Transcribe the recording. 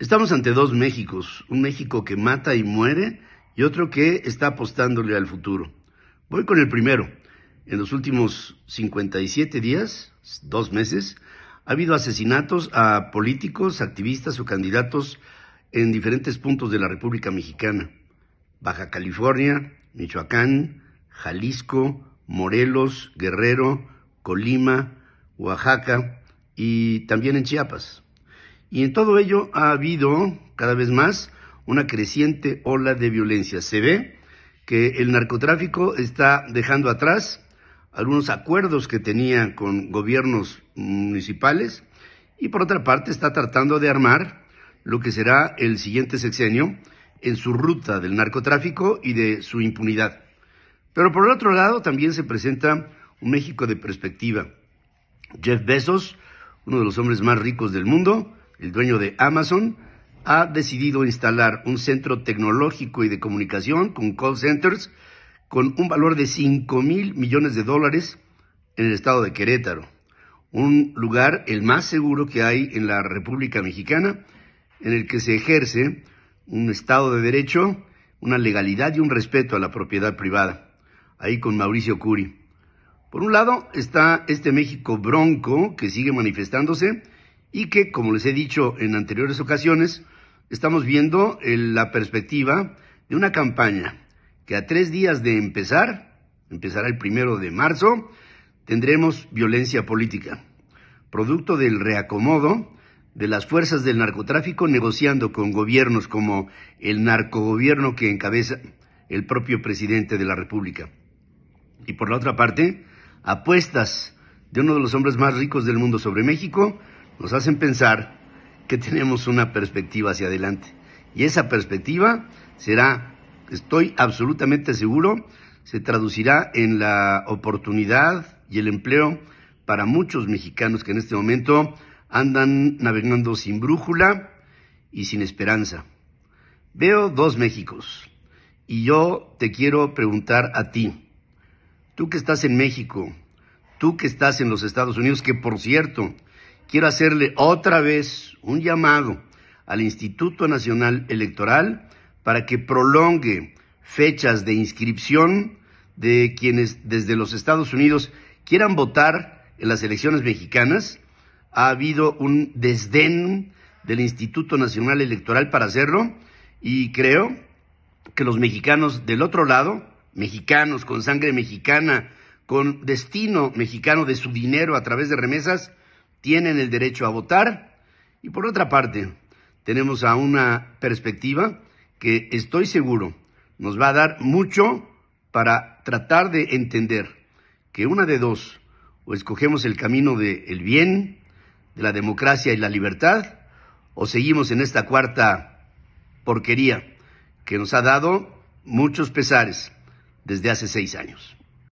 Estamos ante dos Méxicos, un México que mata y muere y otro que está apostándole al futuro. Voy con el primero. En los últimos 57 días, dos meses, ha habido asesinatos a políticos, activistas o candidatos en diferentes puntos de la República Mexicana. Baja California, Michoacán, Jalisco, Morelos, Guerrero, Colima, Oaxaca y también en Chiapas. Y en todo ello ha habido cada vez más una creciente ola de violencia. Se ve que el narcotráfico está dejando atrás algunos acuerdos que tenía con gobiernos municipales y por otra parte está tratando de armar lo que será el siguiente sexenio en su ruta del narcotráfico y de su impunidad. Pero por el otro lado también se presenta un México de perspectiva. Jeff Bezos, uno de los hombres más ricos del mundo, el dueño de Amazon, ha decidido instalar un centro tecnológico y de comunicación con call centers con un valor de 5 mil millones de dólares en el estado de Querétaro, un lugar el más seguro que hay en la República Mexicana, en el que se ejerce un Estado de Derecho, una legalidad y un respeto a la propiedad privada, ahí con Mauricio Curi. Por un lado está este México bronco que sigue manifestándose, y que, como les he dicho en anteriores ocasiones, estamos viendo eh, la perspectiva de una campaña que a tres días de empezar, empezará el primero de marzo, tendremos violencia política, producto del reacomodo de las fuerzas del narcotráfico negociando con gobiernos como el narcogobierno que encabeza el propio presidente de la República. Y por la otra parte, apuestas de uno de los hombres más ricos del mundo sobre México, nos hacen pensar que tenemos una perspectiva hacia adelante. Y esa perspectiva será, estoy absolutamente seguro, se traducirá en la oportunidad y el empleo para muchos mexicanos que en este momento andan navegando sin brújula y sin esperanza. Veo dos Méxicos y yo te quiero preguntar a ti, tú que estás en México, tú que estás en los Estados Unidos, que por cierto, quiero hacerle otra vez un llamado al Instituto Nacional Electoral para que prolongue fechas de inscripción de quienes desde los Estados Unidos quieran votar en las elecciones mexicanas. Ha habido un desdén del Instituto Nacional Electoral para hacerlo y creo que los mexicanos del otro lado, mexicanos con sangre mexicana, con destino mexicano de su dinero a través de remesas, tienen el derecho a votar. Y por otra parte, tenemos a una perspectiva que estoy seguro nos va a dar mucho para tratar de entender que una de dos, o escogemos el camino del bien, de la democracia y la libertad, o seguimos en esta cuarta porquería que nos ha dado muchos pesares desde hace seis años.